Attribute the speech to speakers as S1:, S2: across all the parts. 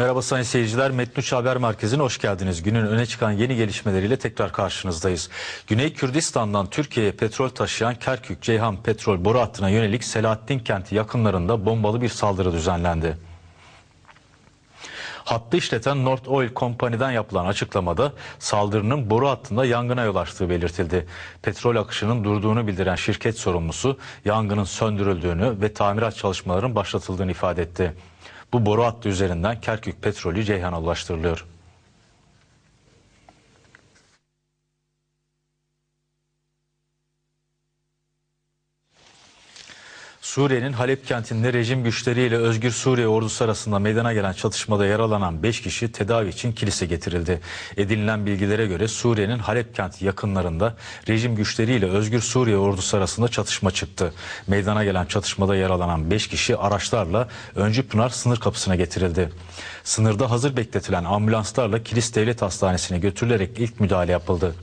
S1: Merhaba sayın seyirciler. Metnuç Haber Merkezi'ne hoş geldiniz. Günün öne çıkan yeni gelişmeleriyle tekrar karşınızdayız. Güney Kürdistan'dan Türkiye'ye petrol taşıyan Kerkük Ceyhan petrol boru hattına yönelik Selahattin kenti yakınlarında bombalı bir saldırı düzenlendi. Hattı işleten North Oil Company'den yapılan açıklamada saldırının boru hattında yangına yol açtığı belirtildi. Petrol akışının durduğunu bildiren şirket sorumlusu yangının söndürüldüğünü ve tamirat çalışmalarının başlatıldığını ifade etti. Bu boru hattı üzerinden Kerkük petrolü Ceyhan'a ulaştırılıyor. Suriye'nin Halep kentinde rejim güçleriyle Özgür Suriye ordusu arasında meydana gelen çatışmada yaralanan 5 kişi tedavi için kilise getirildi. Edinilen bilgilere göre Suriye'nin Halep kenti yakınlarında rejim güçleriyle Özgür Suriye ordusu arasında çatışma çıktı. Meydana gelen çatışmada yaralanan 5 kişi araçlarla Öncü Pınar sınır kapısına getirildi. Sınırda hazır bekletilen ambulanslarla Kilis Devlet Hastanesi'ne götürülerek ilk müdahale yapıldı.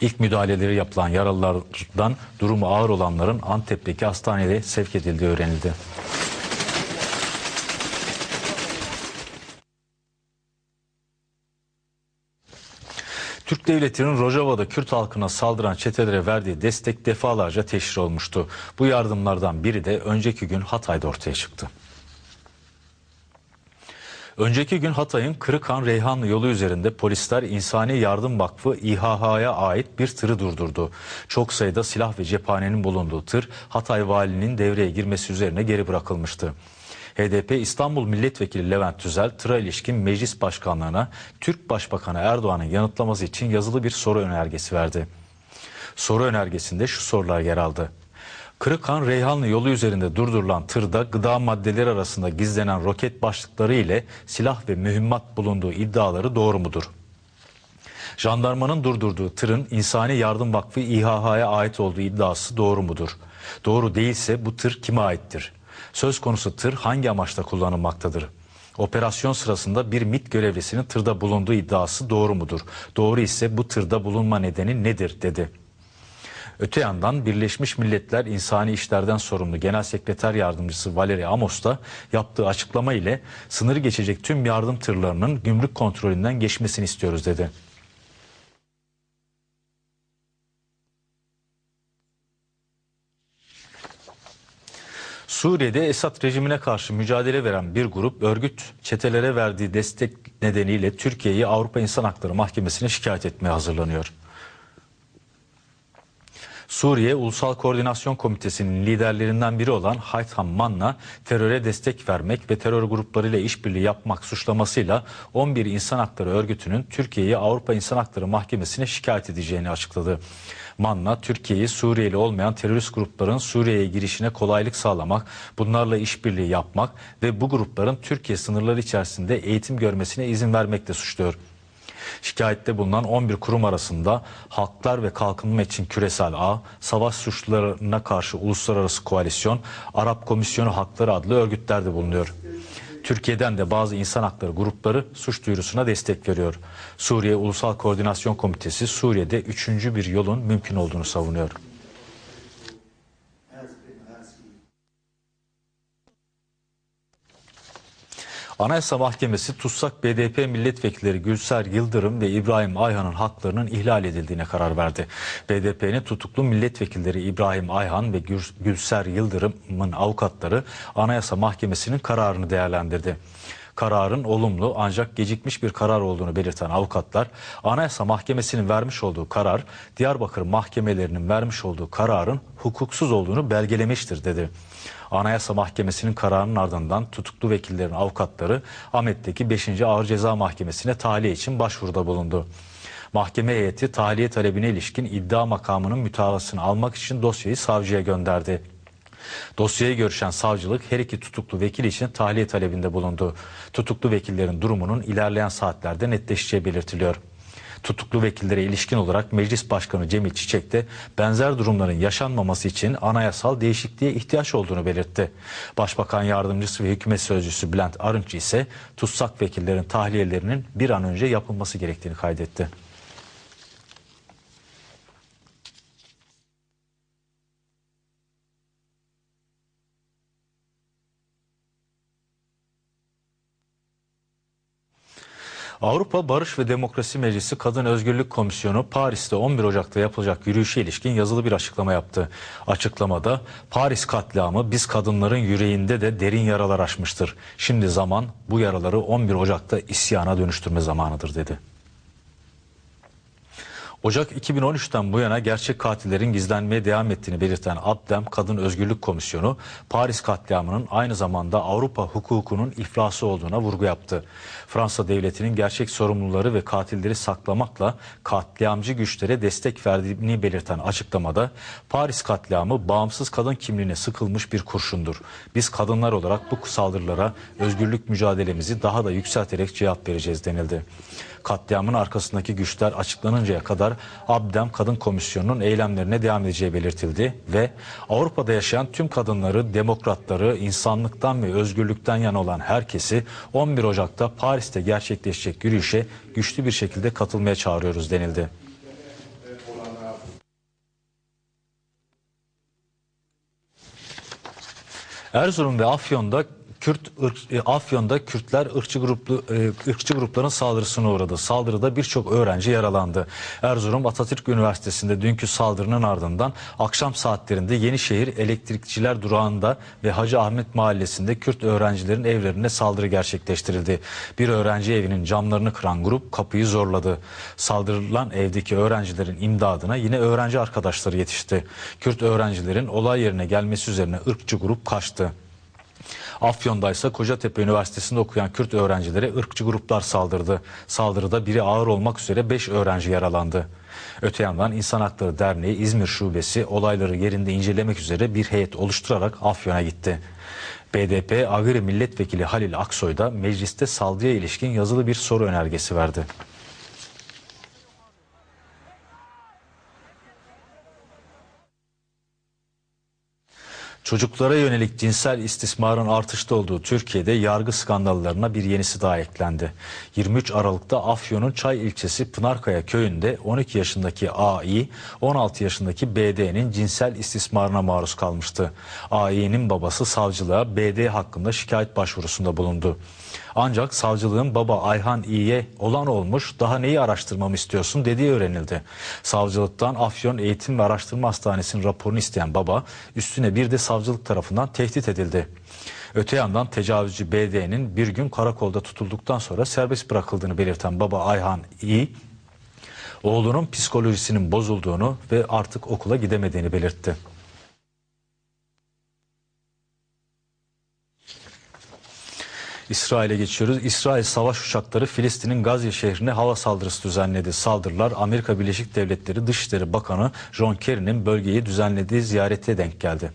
S1: İlk müdahaleleri yapılan yaralılardan durumu ağır olanların Antep'teki hastaneye sevk edildiği öğrenildi. Türk devletinin Rojava'da Kürt halkına saldıran çetelere verdiği destek defalarca teşhir olmuştu. Bu yardımlardan biri de önceki gün Hatay'da ortaya çıktı. Önceki gün Hatay'ın Kırıkhan Reyhan yolu üzerinde polisler İnsani Yardım Vakfı İHH'ya ait bir tırı durdurdu. Çok sayıda silah ve cephanenin bulunduğu tır Hatay valinin devreye girmesi üzerine geri bırakılmıştı. HDP İstanbul Milletvekili Levent Tüzel tıra ilişkin meclis başkanlığına Türk Başbakanı Erdoğan'ın yanıtlaması için yazılı bir soru önergesi verdi. Soru önergesinde şu sorular yer aldı. Kırıkhan Reyhanlı yolu üzerinde durdurulan tırda gıda maddeleri arasında gizlenen roket başlıkları ile silah ve mühimmat bulunduğu iddiaları doğru mudur? Jandarmanın durdurduğu tırın İnsani Yardım Vakfı İHH'ya ait olduğu iddiası doğru mudur? Doğru değilse bu tır kime aittir? Söz konusu tır hangi amaçta kullanılmaktadır? Operasyon sırasında bir MIT görevlisinin tırda bulunduğu iddiası doğru mudur? Doğru ise bu tırda bulunma nedeni nedir dedi. Öte yandan Birleşmiş Milletler İnsani İşlerden Sorumlu Genel Sekreter Yardımcısı Valeri Amos da yaptığı açıklama ile sınırı geçecek tüm yardım tırlarının gümrük kontrolünden geçmesini istiyoruz dedi. Suriye'de Esad rejimine karşı mücadele veren bir grup örgüt çetelere verdiği destek nedeniyle Türkiye'yi Avrupa İnsan Hakları Mahkemesi'ne şikayet etmeye hazırlanıyor. Suriye Ulusal Koordinasyon Komitesi'nin liderlerinden biri olan Haytham Manna teröre destek vermek ve terör gruplarıyla işbirliği yapmak suçlamasıyla 11 insan hakları örgütünün Türkiye'yi Avrupa İnsan Hakları Mahkemesi'ne şikayet edeceğini açıkladı. Manna, Türkiye'yi Suriyeli olmayan terörist grupların Suriye'ye girişine kolaylık sağlamak, bunlarla işbirliği yapmak ve bu grupların Türkiye sınırları içerisinde eğitim görmesine izin vermekle suçluyor. Şikayette bulunan 11 kurum arasında Halklar ve Kalkınma için Küresel Ağ, Savaş Suçlularına Karşı Uluslararası Koalisyon, Arap Komisyonu Hakları adlı örgütler de bulunuyor. Türkiye'den de bazı insan hakları grupları suç duyurusuna destek veriyor. Suriye Ulusal Koordinasyon Komitesi Suriye'de üçüncü bir yolun mümkün olduğunu savunuyor. Anayasa Mahkemesi tutsak BDP milletvekilleri Gülser Yıldırım ve İbrahim Ayhan'ın haklarının ihlal edildiğine karar verdi. BDP'nin tutuklu milletvekilleri İbrahim Ayhan ve Gülser Yıldırım'ın avukatları Anayasa Mahkemesi'nin kararını değerlendirdi kararın olumlu ancak gecikmiş bir karar olduğunu belirten avukatlar, Anayasa Mahkemesi'nin vermiş olduğu karar, Diyarbakır mahkemelerinin vermiş olduğu kararın hukuksuz olduğunu belgelemiştir dedi. Anayasa Mahkemesi'nin kararının ardından tutuklu vekillerin avukatları Ahmet'teki 5. Ağır Ceza Mahkemesi'ne tahliye için başvuruda bulundu. Mahkeme heyeti tahliye talebine ilişkin iddia makamının mütavasını almak için dosyayı savcıya gönderdi. Dosyaya görüşen savcılık her iki tutuklu vekil için tahliye talebinde bulundu. Tutuklu vekillerin durumunun ilerleyen saatlerde netleşeceği belirtiliyor. Tutuklu vekillere ilişkin olarak Meclis Başkanı Cemil Çiçek de benzer durumların yaşanmaması için anayasal değişikliğe ihtiyaç olduğunu belirtti. Başbakan Yardımcısı ve Hükümet Sözcüsü Bülent Arınç ise tutsak vekillerin tahliyelerinin bir an önce yapılması gerektiğini kaydetti. Avrupa Barış ve Demokrasi Meclisi Kadın Özgürlük Komisyonu Paris'te 11 Ocak'ta yapılacak yürüyüşe ilişkin yazılı bir açıklama yaptı. Açıklamada Paris katliamı biz kadınların yüreğinde de derin yaralar açmıştır. Şimdi zaman bu yaraları 11 Ocak'ta isyana dönüştürme zamanıdır dedi. Ocak 2013'ten bu yana gerçek katillerin gizlenmeye devam ettiğini belirten Abdem Kadın Özgürlük Komisyonu, Paris katliamının aynı zamanda Avrupa hukukunun iflası olduğuna vurgu yaptı. Fransa devletinin gerçek sorumluları ve katilleri saklamakla katliamcı güçlere destek verdiğini belirten açıklamada, Paris katliamı bağımsız kadın kimliğine sıkılmış bir kurşundur. Biz kadınlar olarak bu saldırılara özgürlük mücadelemizi daha da yükselterek cevap vereceğiz denildi. Katliamın arkasındaki güçler açıklanıncaya kadar kadar Abdem Kadın Komisyonu'nun eylemlerine devam edeceği belirtildi ve Avrupa'da yaşayan tüm kadınları, demokratları, insanlıktan ve özgürlükten yana olan herkesi 11 Ocak'ta Paris'te gerçekleşecek yürüyüşe güçlü bir şekilde katılmaya çağırıyoruz denildi. Erzurum ve Afyon'da Kürt ırk, e, Afyon'da Kürtler ırkçı gruplu e, ırkçı grupların saldırısına uğradı. Saldırıda birçok öğrenci yaralandı. Erzurum Atatürk Üniversitesi'nde dünkü saldırının ardından akşam saatlerinde Yenişehir Elektrikçiler Durağı'nda ve Hacı Ahmet Mahallesi'nde Kürt öğrencilerin evlerine saldırı gerçekleştirildi. Bir öğrenci evinin camlarını kıran grup kapıyı zorladı. Saldırılan evdeki öğrencilerin imdadına yine öğrenci arkadaşları yetişti. Kürt öğrencilerin olay yerine gelmesi üzerine ırkçı grup kaçtı. Afyon'da ise Kocatepe Üniversitesi'nde okuyan Kürt öğrencilere ırkçı gruplar saldırdı. Saldırıda biri ağır olmak üzere 5 öğrenci yaralandı. Öte yandan İnsan Hakları Derneği İzmir Şubesi olayları yerinde incelemek üzere bir heyet oluşturarak Afyon'a gitti. BDP Agri Milletvekili Halil Aksoy da mecliste saldırıya ilişkin yazılı bir soru önergesi verdi. Çocuklara yönelik cinsel istismarın artışta olduğu Türkiye'de yargı skandallarına bir yenisi daha eklendi. 23 Aralık'ta Afyon'un Çay ilçesi Pınarkaya köyünde 12 yaşındaki A.İ, 16 yaşındaki B.D.'nin cinsel istismarına maruz kalmıştı. A.İ'nin babası savcılığa B.D. hakkında şikayet başvurusunda bulundu. Ancak savcılığın baba Ayhan İ'ye olan olmuş daha neyi araştırmamı istiyorsun dediği öğrenildi. Savcılıktan Afyon Eğitim ve Araştırma Hastanesi'nin raporunu isteyen baba üstüne bir de savcılık tarafından tehdit edildi. Öte yandan tecavüzcü BD'nin bir gün karakolda tutulduktan sonra serbest bırakıldığını belirten baba Ayhan İ, oğlunun psikolojisinin bozulduğunu ve artık okula gidemediğini belirtti. İsrail'e geçiyoruz. İsrail savaş uçakları Filistin'in Gazze şehrine hava saldırısı düzenledi. Saldırılar Amerika Birleşik Devletleri Dışişleri Bakanı John Kerry'nin bölgeyi düzenlediği ziyarete denk geldi.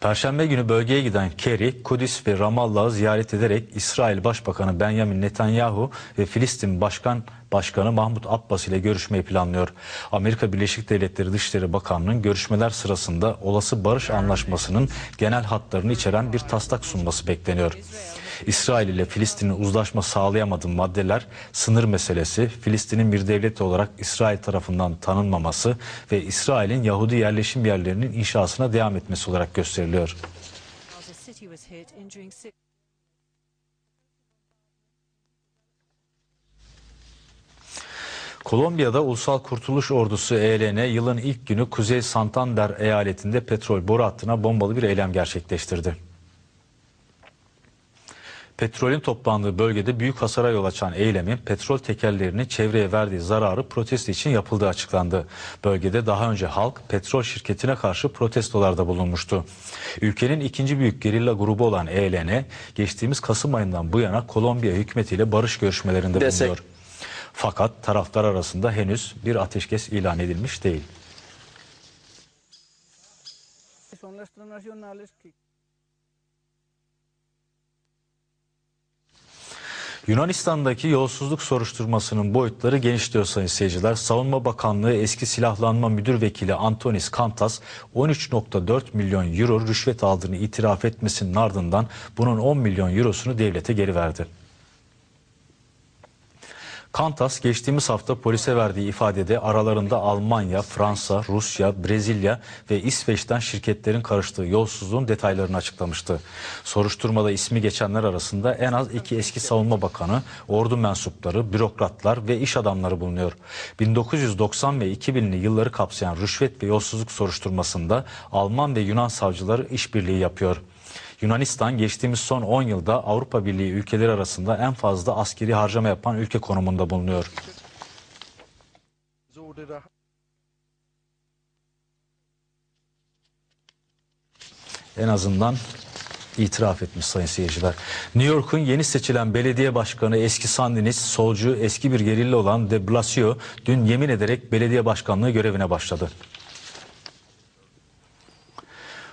S1: Perşembe günü bölgeye giden Kerry, Kudüs ve Ramallah'ı ziyaret ederek İsrail Başbakanı Benjamin Netanyahu ve Filistin Başkan Başkanı Mahmut Abbas ile görüşmeyi planlıyor. Amerika Birleşik Devletleri Dışişleri Bakanlığı'nın görüşmeler sırasında olası barış anlaşmasının genel hatlarını içeren bir taslak sunması bekleniyor. İsrail ile Filistin'in uzlaşma sağlayamadığı maddeler sınır meselesi, Filistin'in bir devlet olarak İsrail tarafından tanınmaması ve İsrail'in Yahudi yerleşim yerlerinin inşasına devam etmesi olarak gösteriliyor. Kolombiya'da Ulusal Kurtuluş Ordusu ELN yılın ilk günü Kuzey Santander eyaletinde petrol boru hattına bombalı bir eylem gerçekleştirdi. Petrolün toplandığı bölgede büyük hasara yol açan eylemin petrol tekerlerinin çevreye verdiği zararı protesto için yapıldığı açıklandı. Bölgede daha önce halk petrol şirketine karşı protestolarda bulunmuştu. Ülkenin ikinci büyük gerilla grubu olan ELN geçtiğimiz Kasım ayından bu yana Kolombiya hükümetiyle barış görüşmelerinde Desek. bulunuyor. Fakat taraftar arasında henüz bir ateşkes ilan edilmiş değil. Yunanistan'daki yolsuzluk soruşturmasının boyutları genişliyor sayın seyirciler. Savunma Bakanlığı eski silahlanma müdür vekili Antonis Kantas 13.4 milyon euro rüşvet aldığını itiraf etmesinin ardından bunun 10 milyon eurosunu devlete geri verdi. Kantas geçtiğimiz hafta polise verdiği ifadede aralarında Almanya, Fransa, Rusya, Brezilya ve İsveç'ten şirketlerin karıştığı yolsuzluğun detaylarını açıklamıştı. Soruşturmada ismi geçenler arasında en az iki eski savunma bakanı, ordu mensupları, bürokratlar ve iş adamları bulunuyor. 1990 ve 2000'li yılları kapsayan rüşvet ve yolsuzluk soruşturmasında Alman ve Yunan savcıları işbirliği yapıyor. Yunanistan geçtiğimiz son 10 yılda Avrupa Birliği ülkeleri arasında en fazla askeri harcama yapan ülke konumunda bulunuyor. En azından itiraf etmiş sayın seyirciler. New York'un yeni seçilen belediye başkanı eski Sandinist, solcu, eski bir gerilla olan de Blasio dün yemin ederek belediye başkanlığı görevine başladı.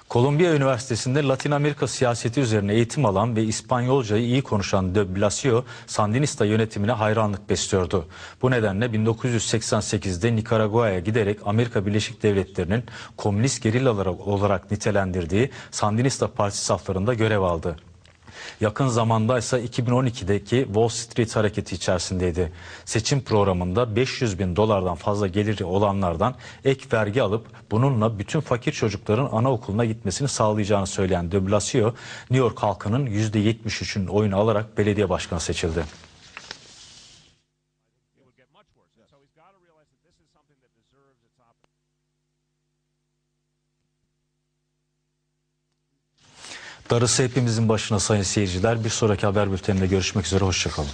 S1: Kolombiya Üniversitesi'nde Latin Amerika siyaseti üzerine eğitim alan ve İspanyolcayı iyi konuşan de Blasio, Sandinista yönetimine hayranlık besliyordu. Bu nedenle 1988'de Nikaragua'ya giderek Amerika Birleşik Devletleri'nin komünist gerillalar olarak nitelendirdiği Sandinista Partisi saflarında görev aldı. Yakın zamandaysa 2012'deki Wall Street hareketi içerisindeydi. Seçim programında 500 bin dolardan fazla geliri olanlardan ek vergi alıp bununla bütün fakir çocukların anaokuluna gitmesini sağlayacağını söyleyen de Blasio, New York halkının %73'ünün oyunu alarak belediye başkanı seçildi. Darısı hepimizin başına sayın seyirciler. Bir sonraki haber bülteninde görüşmek üzere. Hoşçakalın.